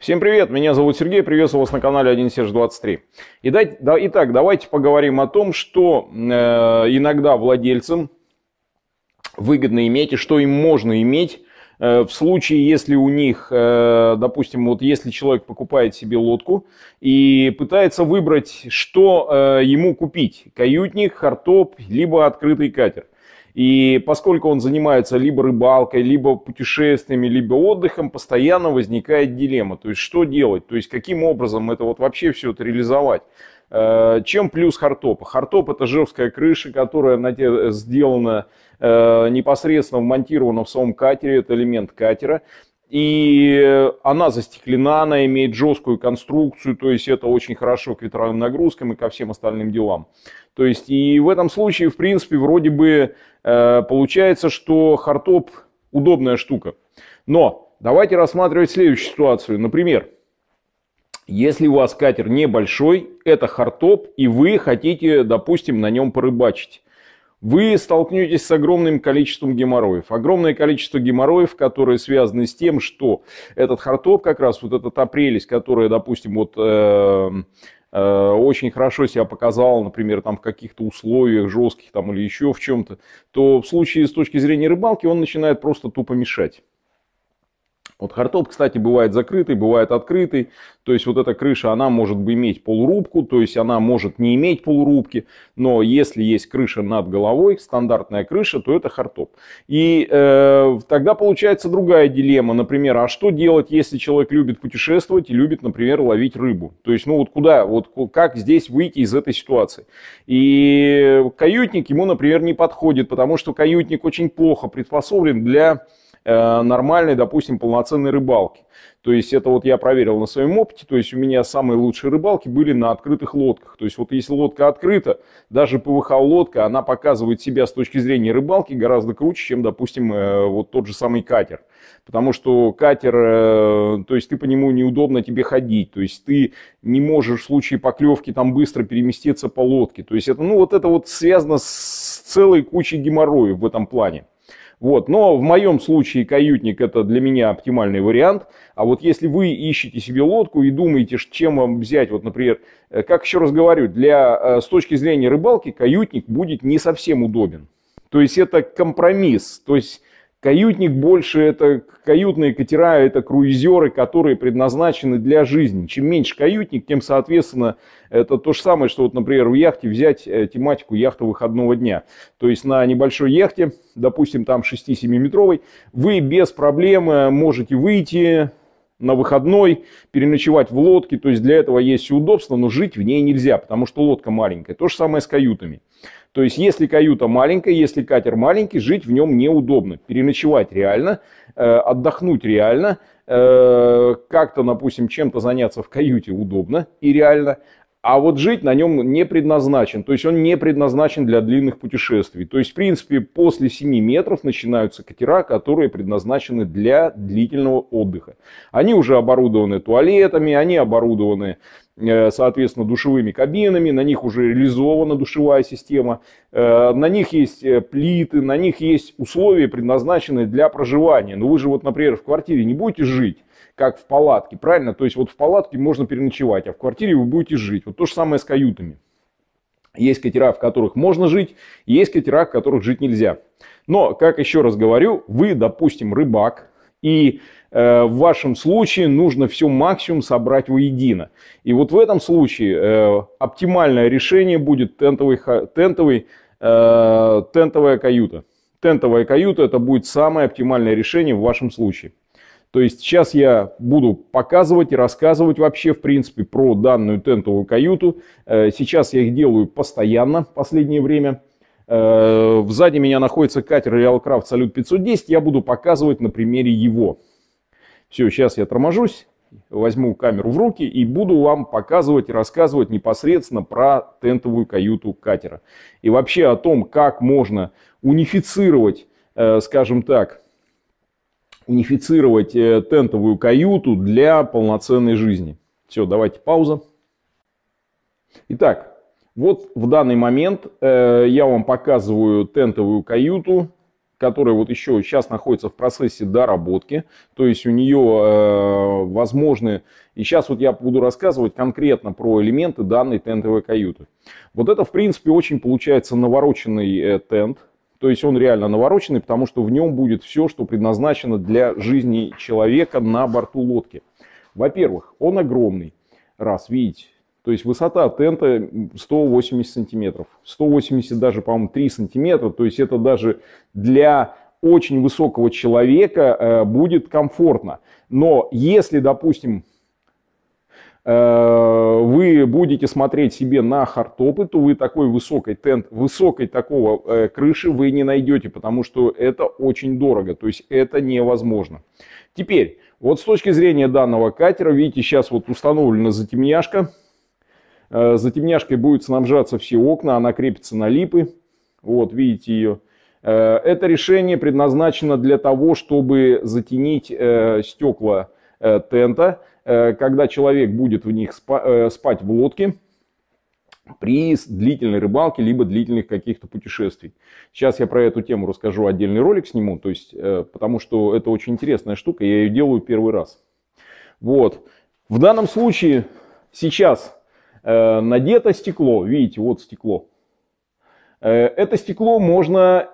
Всем привет, меня зовут Сергей, приветствую вас на канале 1 Серж 23. И дать, да, итак, давайте поговорим о том, что э, иногда владельцам выгодно иметь и что им можно иметь э, в случае, если у них, э, допустим, вот если человек покупает себе лодку и пытается выбрать, что э, ему купить, каютник, хардтоп, либо открытый катер – и поскольку он занимается либо рыбалкой, либо путешествиями, либо отдыхом, постоянно возникает дилемма. То есть, что делать? То есть, каким образом это вот вообще все это реализовать? Э, чем плюс хардтопа? Хардтоп это жирская крыша, которая на тебе сделана э, непосредственно вмонтирована в самом катере, это элемент катера и э, она застеклена, она имеет жесткую конструкцию, то есть это очень хорошо к ветровым нагрузкам и ко всем остальным делам. То есть и в этом случае, в принципе, вроде бы э, получается, что хардтоп удобная штука. Но давайте рассматривать следующую ситуацию. Например, если у вас катер небольшой, это хардтоп, и вы хотите, допустим, на нем порыбачить вы столкнетесь с огромным количеством геморроев. Огромное количество геморроев, которые связаны с тем, что этот хардтоп, как раз вот этот апрелись, который, допустим, вот... Э, э, очень хорошо себя показал, например, там в каких-то условиях жестких там или еще в чем-то, то в случае с точки зрения рыбалки он начинает просто тупо мешать. Вот хардтоп, кстати, бывает закрытый, бывает открытый. То есть вот эта крыша, она может иметь полурубку, то есть она может не иметь полурубки. Но если есть крыша над головой, стандартная крыша, то это хардтоп. И э, тогда получается другая дилемма. Например, а что делать, если человек любит путешествовать и любит, например, ловить рыбу? То есть, ну вот куда, вот как здесь выйти из этой ситуации? И каютник ему, например, не подходит, потому что каютник очень плохо приспособлен для Э, нормальной, допустим, полноценной рыбалки. То есть это вот я проверил на своем опыте, то есть у меня самые лучшие рыбалки были на открытых лодках. То есть вот если лодка открыта, даже ПВХ-лодка, она показывает себя с точки зрения рыбалки гораздо круче, чем, допустим, э, вот тот же самый катер. Потому что катер, э, то есть ты по нему неудобно тебе ходить, то есть ты не можешь в случае поклевки там быстро переместиться по лодке. То есть это, ну вот это вот связано с целой кучей геморроев в этом плане. Вот. Но в моем случае каютник это для меня оптимальный вариант. А вот если вы ищете себе лодку и думаете, чем вам взять, вот, например, э, как еще раз говорю, для, э, с точки зрения рыбалки каютник будет не совсем удобен. То есть это компромисс. То есть Каютник больше это каютные катера, это круизеры, которые предназначены для жизни. Чем меньше каютник, тем, соответственно, это то же самое, что, вот, например, в яхте взять э, тематику яхты выходного дня. То есть на небольшой яхте, допустим, там 6-7-метровой, вы без проблем э, можете выйти, на выходной, переночевать в лодке. То есть для этого есть все удобства, но жить в ней нельзя, потому что лодка маленькая. То же самое с каютами. То есть, если каюта маленькая, если катер маленький, жить в нем неудобно. Переночевать реально, э, отдохнуть реально, э, как-то, допустим, чем-то заняться в каюте удобно и реально. А вот жить на нем не предназначен, то есть он не предназначен для длинных путешествий. То есть, в принципе, после 7 метров начинаются катера, которые предназначены для длительного отдыха. Они уже оборудованы туалетами, они оборудованы Э, соответственно, душевыми кабинами, на них уже реализована душевая система, э, на них есть э, плиты, на них есть условия, предназначенные для проживания. Но вы же вот, например, в квартире не будете жить, как в палатке, правильно? То есть вот в палатке можно переночевать, а в квартире вы будете жить. Вот то же самое с каютами. Есть катера, в которых можно жить, есть катера, в которых жить нельзя. Но, как еще раз говорю, вы, допустим, рыбак, и Э, в вашем случае нужно все максимум собрать воедино. И вот в этом случае э, оптимальное решение будет тентовый, тентовый, э, тентовая каюта. Тентовая каюта это будет самое оптимальное решение в вашем случае. То есть сейчас я буду показывать и рассказывать вообще, в принципе, про данную тентовую каюту. Сейчас я их делаю постоянно в последнее время. Сзади меня находится катер Реалкрафт Салют 510. Я буду показывать на примере его все, сейчас я торможусь, возьму камеру в руки и буду вам показывать и рассказывать непосредственно про тентовую каюту катера. И вообще о том, как можно унифицировать, э, скажем так, унифицировать э, тентовую каюту для полноценной жизни. Все, давайте пауза. Итак, вот в данный момент э, я вам показываю тентовую каюту которая вот еще сейчас находится в процессе доработки, то есть у нее э, возможны, и сейчас вот я буду рассказывать конкретно про элементы данной тентовой каюты. Вот это, в принципе, очень получается навороченный э, тент, то есть он реально навороченный, потому что в нем будет все, что предназначено для жизни человека на борту лодки. Во-первых, он огромный, раз, видите, то есть высота тента 180 сантиметров. 180 даже, по-моему, 3 сантиметра. То есть это даже для очень высокого человека э, будет комфортно. Но если, допустим, э, вы будете смотреть себе на хардтопы, то вы такой высокой тент, высокой такого э, крыши вы не найдете, потому что это очень дорого, то есть это невозможно. Теперь, вот с точки зрения данного катера, видите, сейчас вот установлена затемняшка, Э, Затемняшкой будет снабжаться все окна, она крепится на липы. Вот, видите ее. Э, это решение предназначено для того, чтобы затенить э, стекла тента, когда человек будет в них спать в лодке при длительной рыбалке, либо длительных каких-то путешествий. Сейчас я про эту тему расскажу, отдельный ролик сниму, то есть, потому что это очень интересная штука, я ее делаю первый раз. Вот. В данном случае сейчас Э, надето стекло, видите, вот стекло. Э, это стекло можно...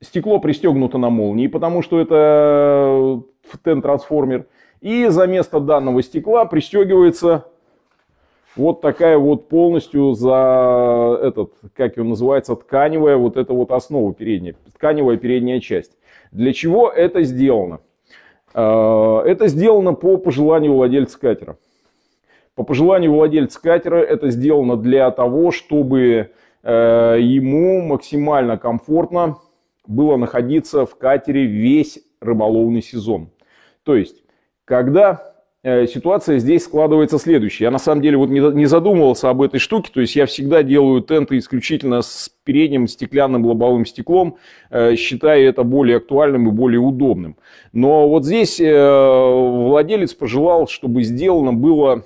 Стекло пристегнуто на молнии, потому что это э, ТЭН-трансформер. И за место данного стекла пристегивается вот такая вот полностью за этот, как его называется, тканевая вот эта вот основа передняя, тканевая передняя часть. Для чего это сделано? Это сделано по пожеланию владельца катера. По пожеланию владельца катера это сделано для того, чтобы э, ему максимально комфортно было находиться в катере весь рыболовный сезон. То есть, когда э, ситуация здесь складывается следующая. Я на самом деле вот не задумывался об этой штуке, то есть я всегда делаю тенты исключительно с передним стеклянным лобовым стеклом, э, считая это более актуальным и более удобным. Но вот здесь владелец пожелал, чтобы сделано было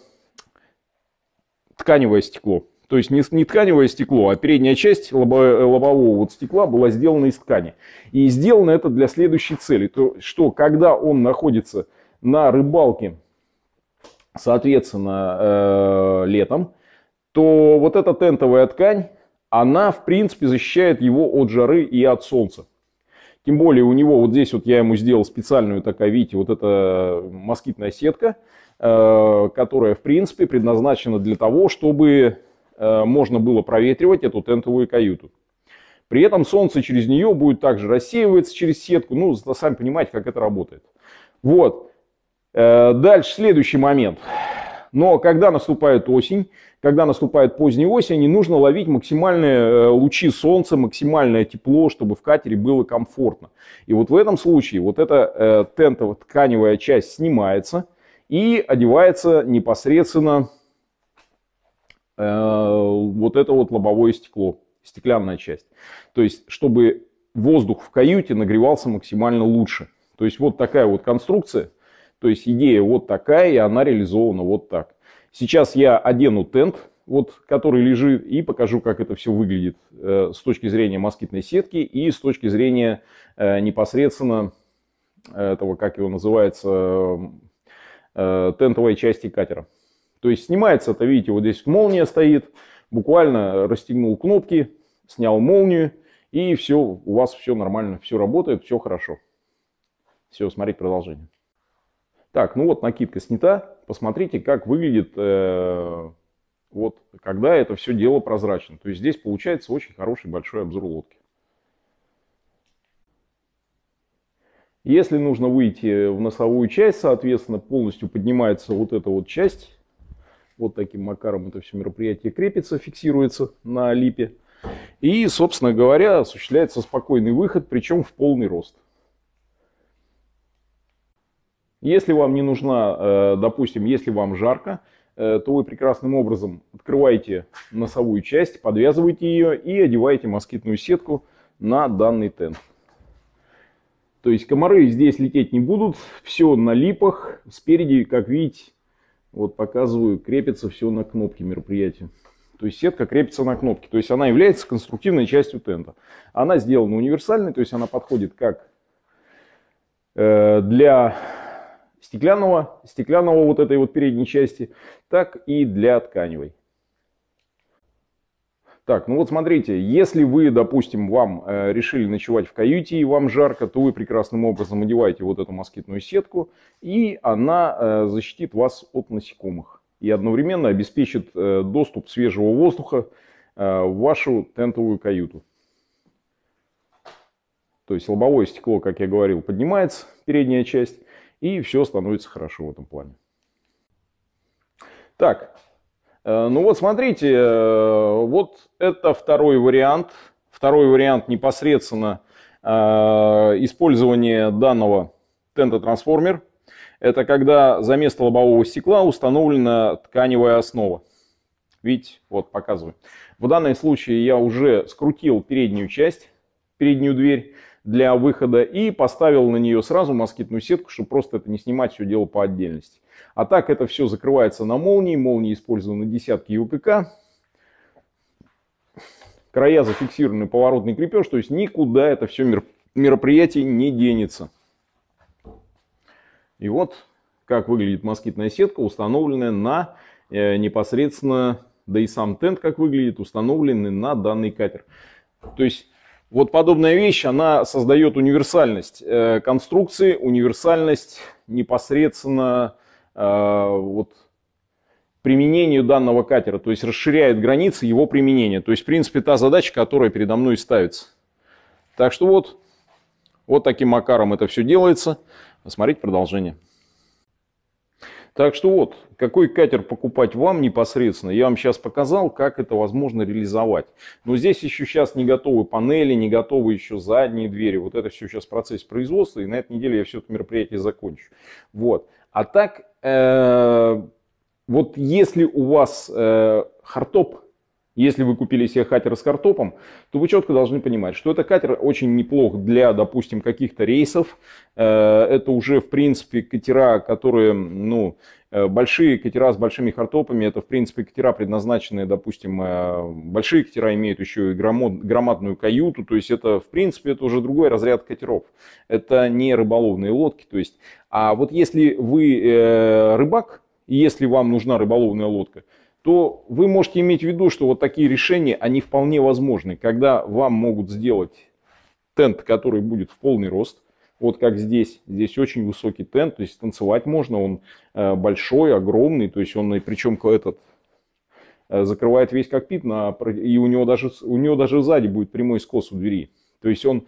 тканевое стекло. То есть не, не тканевое стекло, а передняя часть лобо, э, лобового вот стекла была сделана из ткани. И сделано это для следующей цели. То, что когда он находится на рыбалке, соответственно, э, летом, то вот эта тентовая ткань, она в принципе защищает его от жары и от солнца. Тем более у него вот здесь вот я ему сделал специальную такая, видите, вот эта москитная сетка – Э, которая, в принципе, предназначена для того, чтобы э, можно было проветривать эту тентовую каюту. При этом солнце через нее будет также рассеиваться через сетку. Ну, сами понимаете, как это работает. Вот. Э, дальше следующий момент. Но когда наступает осень, когда наступает поздняя осень, нужно ловить максимальные лучи солнца, максимальное тепло, чтобы в катере было комфортно. И вот в этом случае вот эта тентовая тканевая часть снимается – и одевается непосредственно э, вот это вот лобовое стекло, стеклянная часть. То есть, чтобы воздух в каюте нагревался максимально лучше. То есть, вот такая вот конструкция, то есть, идея вот такая, и она реализована вот так. Сейчас я одену тент, вот, который лежит, и покажу, как это все выглядит э, с точки зрения москитной сетки и с точки зрения э, непосредственно этого, как его называется, э, тентовой части катера. То есть снимается это, видите, вот здесь молния стоит, буквально расстегнул кнопки, снял молнию, и все, у вас все нормально, все работает, все хорошо. Все, смотреть продолжение. Так, ну вот накидка снята. Посмотрите, как выглядит, э, вот, когда это все дело прозрачно. То есть здесь получается очень хороший большой обзор лодки. Если нужно выйти в носовую часть, соответственно, полностью поднимается вот эта вот часть. Вот таким макаром это все мероприятие крепится, фиксируется на липе. И, собственно говоря, осуществляется спокойный выход, причем в полный рост. Если вам не нужна, э, допустим, если вам жарко, э, то вы прекрасным образом открываете носовую часть, подвязываете ее и одеваете москитную сетку на данный тент. То есть комары здесь лететь не будут, все на липах, спереди, как видите, вот показываю, крепится все на кнопки мероприятия. То есть сетка крепится на кнопки, то есть она является конструктивной частью тента. Она сделана универсальной, то есть она подходит как э, для стеклянного, стеклянного вот этой вот передней части, так и для тканевой. Так, ну вот смотрите, если вы, допустим, вам э, решили ночевать в каюте и вам жарко, то вы прекрасным образом одеваете вот эту москитную сетку, и она э, защитит вас от насекомых и одновременно обеспечит э, доступ свежего воздуха э, в вашу тентовую каюту. То есть лобовое стекло, как я говорил, поднимается, передняя часть, и все становится хорошо в этом плане. Так, Э, ну вот смотрите, э, вот это второй вариант. Второй вариант непосредственно э, использования данного тента трансформер. Это когда за место лобового стекла установлена тканевая основа. Видите, вот показываю. В данном случае я уже скрутил переднюю часть, переднюю дверь для выхода и поставил на нее сразу москитную сетку, чтобы просто это не снимать все дело по отдельности. А так это все закрывается на молнии. Молнии использованы десятки УПК. Края зафиксированы поворотный крепеж. То есть никуда это все мероприятие не денется. И вот как выглядит москитная сетка, установленная на э, непосредственно, да и сам тент как выглядит, установленный на данный катер. То есть вот подобная вещь, она создает универсальность э, конструкции, универсальность непосредственно Э, вот, применению данного катера, то есть расширяет границы его применения. То есть, в принципе, та задача, которая передо мной ставится. Так что вот, вот таким макаром это все делается. посмотрите продолжение. Так что вот, какой катер покупать вам непосредственно, я вам сейчас показал, как это возможно реализовать. Но здесь еще сейчас не готовы панели, не готовы еще задние двери. Вот это все сейчас процесс производства, и на этой неделе я все это мероприятие закончу. Вот. А так, э, вот если у вас э, хардтоп если вы купили себе катер с картопом, то вы четко должны понимать, что этот катер очень неплох для, допустим, каких-то рейсов. Э, это уже, в принципе, катера, которые, ну, э, большие катера с большими картопами, это, в принципе, катера, предназначенные, допустим, э, большие катера имеют еще и громадную каюту, то есть это, в принципе, это уже другой разряд катеров. Это не рыболовные лодки, то есть, а вот если вы рыбак, если вам нужна рыболовная лодка, то вы можете иметь в виду, что вот такие решения, они вполне возможны, когда вам могут сделать тент, который будет в полный рост, вот как здесь, здесь очень высокий тент, то есть танцевать можно, он э, большой, огромный, то есть он, и причем этот э, закрывает весь кокпит, на, и у него, даже, у него даже сзади будет прямой скос у двери. То есть он,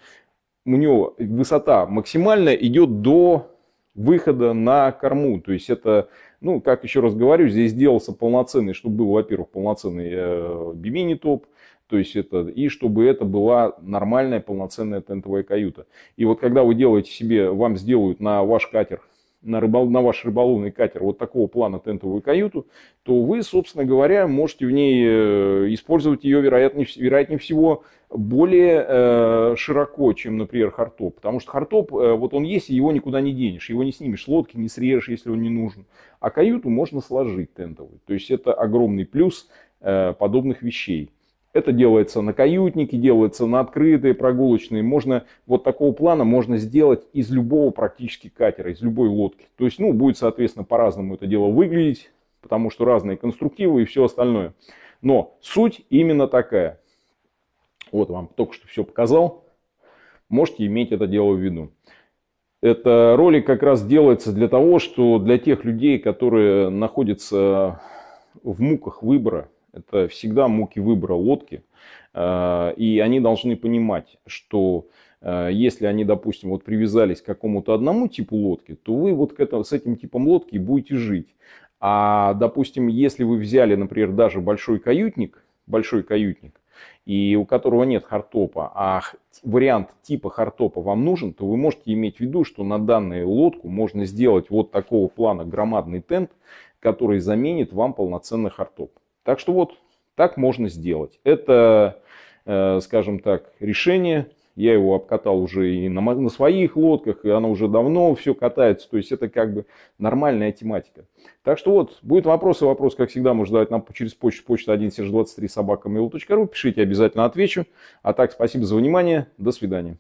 у него высота максимальная идет до выхода на корму, то есть это ну, как еще раз говорю, здесь сделался полноценный, чтобы был, во-первых, полноценный э, бимини топ, то есть это, и чтобы это была нормальная полноценная тентовая каюта. И вот когда вы делаете себе, вам сделают на ваш катер на, рыбал на ваш рыболовный катер вот такого плана тентовую каюту, то вы, собственно говоря, можете в ней э, использовать ее, вероятнее, вероятнее всего, более э, широко, чем, например, хардтоп. Потому что хардтоп, э, вот он есть, и его никуда не денешь. Его не снимешь лодки, не срежешь, если он не нужен. А каюту можно сложить тентовую. То есть это огромный плюс э, подобных вещей. Это делается на каютнике, делается на открытые прогулочные. Можно вот такого плана можно сделать из любого практически катера, из любой лодки. То есть, ну, будет, соответственно, по-разному это дело выглядеть, потому что разные конструктивы и все остальное. Но суть именно такая. Вот вам только что все показал. Можете иметь это дело в виду. Это ролик как раз делается для того, что для тех людей, которые находятся в муках выбора, это всегда муки выбора лодки. Э, и они должны понимать, что э, если они, допустим, вот привязались к какому-то одному типу лодки, то вы вот к этому, с этим типом лодки будете жить. А, допустим, если вы взяли, например, даже большой каютник, большой каютник, и у которого нет хардтопа, а вариант типа хардтопа вам нужен, то вы можете иметь в виду, что на данную лодку можно сделать вот такого плана громадный тент, который заменит вам полноценный хардтоп. Так что вот так можно сделать. Это, э, скажем так, решение. Я его обкатал уже и на, своих лодках, и она уже давно все катается. То есть это как бы нормальная тематика. Так что вот, будет вопрос и вопрос, как всегда, можно задавать нам через почту, почта 123 собака.mail.ru. Пишите, обязательно отвечу. А так, спасибо за внимание. До свидания.